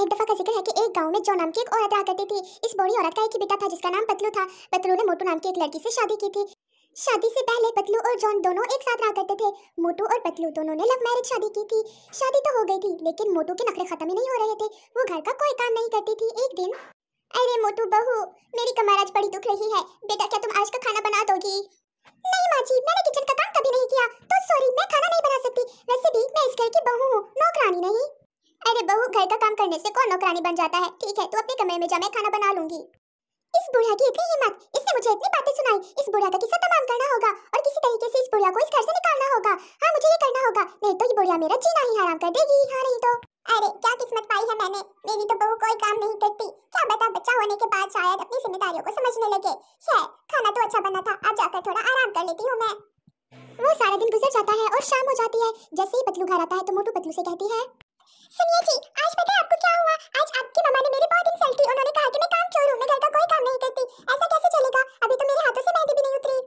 एक दफा का जिक्र है कि एक गांव में जो नाम की एक औरत रहा करती थी इस बूढ़ी औरत का एक ही बेटा था जिसका नाम पतलू था पतलू ने मोटू नाम की एक लड़की से शादी की थी शादी से पहले पतलू और जॉन दोनों एक साथ रहा करते थे मोटू और पतलू दोनों ने लव मैरिज शादी की थी शादी तो हो गई थी लेकिन मोटू के नखरे खत्म ही नहीं हो रहे थे वो घर का कोई काम नहीं करती थी एक दिन अरे मोटू बहू मेरी कमर आज बड़ी दुख रही है बेटा क्या तुम आज का खाना बना दोगी नहीं माँ जी मैंने किचन का काम कभी करने से कौन नौकरानी बन जाता है ठीक है तू अपने कमरे में जा मैं खाना बना लूंगी इस बुढ़िया की इतनी हिम्मत इसने मुझे इतनी बातें सुनाई इस बुढ़िया का किस्सा तमाम करना होगा और किसी तरीके से इस बुढ़िया को इस घर से निकालना होगा हाँ मुझे ये करना होगा नहीं तो ये बुढ़िया मेरा जीना ही हराम कर देगी हाँ नहीं तो अरे क्या किस्मत पाई है मैंने मेरी तो बहू कोई काम नहीं करती क्या बता बच्चा होने के बाद शायद अपनी जिम्मेदारियों को समझने लगे खैर खाना तो अच्छा बना था अब जाकर थोड़ा आराम कर लेती हूँ मैं वो सारा दिन गुजर जाता है और शाम हो जाती है जैसे ही पतलू घर आता है तो मोटू पतलू से कहती है सुनिए जी आज पता है आपको क्या हुआ आज ने मेरी बहुत इंसल्ट की उन्होंने कहा कि मैं काम चोर हूं मैं घर का कोई काम नहीं करती ऐसा कैसे चलेगा अभी तो मेरे हाथों से मेहंदी भी नहीं उतरी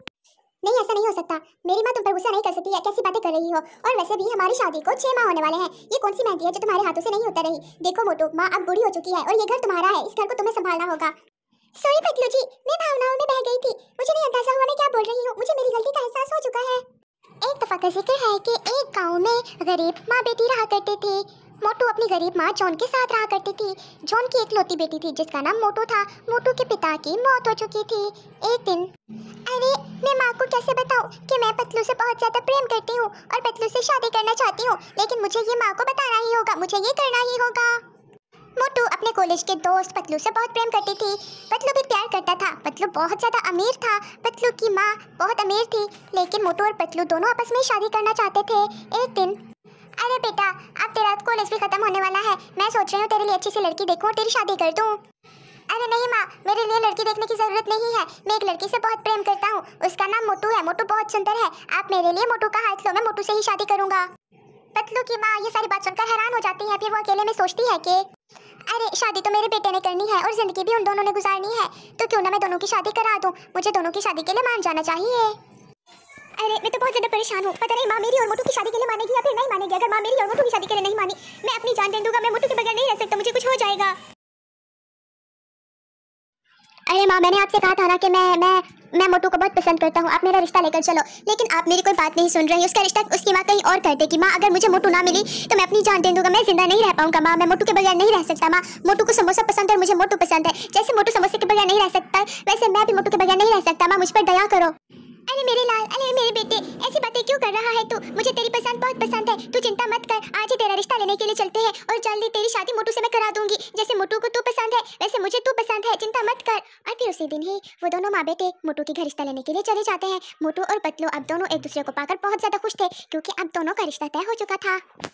नहीं ऐसा नहीं हो सकता मेरी माँ तुम पर गुस्सा नहीं कर सकती कैसी बातें कर रही हो और वैसे भी हमारी शादी को छह माह होने वाले हैं ये कौन सी मेहंदी है जो तुम्हारे हाथों से नहीं उतर रही देखो मोटू माँ अब बूढ़ी हो चुकी है और ये घर तुम्हारा है इस घर को तुम्हें संभालना होगा सॉरी पतलू जी मैं भावनाओं में बह गई थी मुझे नहीं अंदाजा हुआ मैं क्या बोल रही हूँ मुझे मेरी गलती का एहसास हो चुका है एक दफा का जिक्र है कि एक गांव में गरीब माँ बेटी रहा करते थे मोटू अपनी गरीब माँ जॉन के साथ रहा करती थी जॉन की लोती बेटी थी जिसका नाम मोटू था मोटू के पिता की मौत हो चुकी थी एक दिन अरे मैं माँ को कैसे बताऊँ कि मैं पतलू से बहुत ज़्यादा प्रेम करती हूँ और पतलू से शादी करना चाहती हूँ लेकिन मुझे ये माँ को बताना ही होगा मुझे ये करना ही होगा मोटू अपने कॉलेज के दोस्त पतलू से बहुत प्रेम करती थी पतलू भी प्यार करता था पतलू बहुत ज़्यादा अमीर था पतलू की माँ बहुत अमीर थी लेकिन मोटू और पतलू दोनों आपस में शादी करना चाहते थे एक दिन अरे बेटा अब तेरा कॉलेज तो भी खत्म होने वाला है मैं सोच रही हूँ तेरे लिए अच्छी सी लड़की देखूँ तेरी शादी कर दूँ अरे नहीं माँ मेरे लिए लड़की देखने की ज़रूरत नहीं है मैं एक लड़की से बहुत प्रेम करता हूँ उसका नाम मोटू है मोटू बहुत सुंदर है आप मेरे लिए मोटू का हाथ लो मैं मोटू से ही शादी करूंगा पतलू की माँ ये सारी बात सुनकर हैरान हो जाती है फिर वो अकेले में सोचती है कि अरे शादी तो मेरे बेटे ने करनी है और ज़िंदगी भी उन दोनों ने गुजारनी है तो क्यों ना मैं दोनों की शादी करा दूँ मुझे दोनों की शादी के लिए मान जाना चाहिए अरे मैं तो बहुत ज़्यादा परेशान हूँ पता नहीं माँ मेरी और मोटू की शादी के लिए मानेगी या फिर नहीं मानेगी अगर माँ मेरी और मोटू की शादी के लिए नहीं मानी मैं अपनी जान दे दूंगा मैं मोटू के बगैर नहीं रह सकता मुझे कुछ हो जाएगा अरे माँ मैंने आपसे कहा था ना कि मैं मैं मैं मोटू को बहुत पसंद करता हूँ आप मेरा रिश्ता लेकर चलो लेकिन आप मेरी कोई बात नहीं सुन रही उसका रिश्ता उसकी माँ कहीं और कर देगी माँ अगर मुझे मोटू ना मिली तो मैं अपनी जान दे दूंगा मैं जिंदा नहीं रह पाऊंगा माँ मैं मोटू के बगैर नहीं रह सकता माँ मोटू को समोसा पसंद है मुझे मोटू पसंद है जैसे मोटू समोसे के बगैर नहीं रह सकता वैसे मैं भी मोटू के बगैर नहीं रह सकता माँ मुझ पर दया करो अरे मेरे लाल अरे मेरे बेटे ऐसी बातें क्यों कर रहा है तू मुझे तेरी पसंद बहुत पसंद है तू चिंता मत कर आज ही तेरा रिश्ता लेने के लिए चलते हैं और जल्दी तेरी शादी मोटू से मैं करा दूंगी जैसे मोटू को तू पसंद है वैसे मुझे तू पसंद है चिंता मत कर और फिर उसी दिन ही वो दोनों माँ बेटे मोटू मोटू के घर रिश्ता लेने के लिए चले जाते हैं मोटू और पतलू अब दोनों एक दूसरे को पाकर बहुत ज़्यादा खुश थे क्योंकि अब दोनों का रिश्ता तय हो चुका था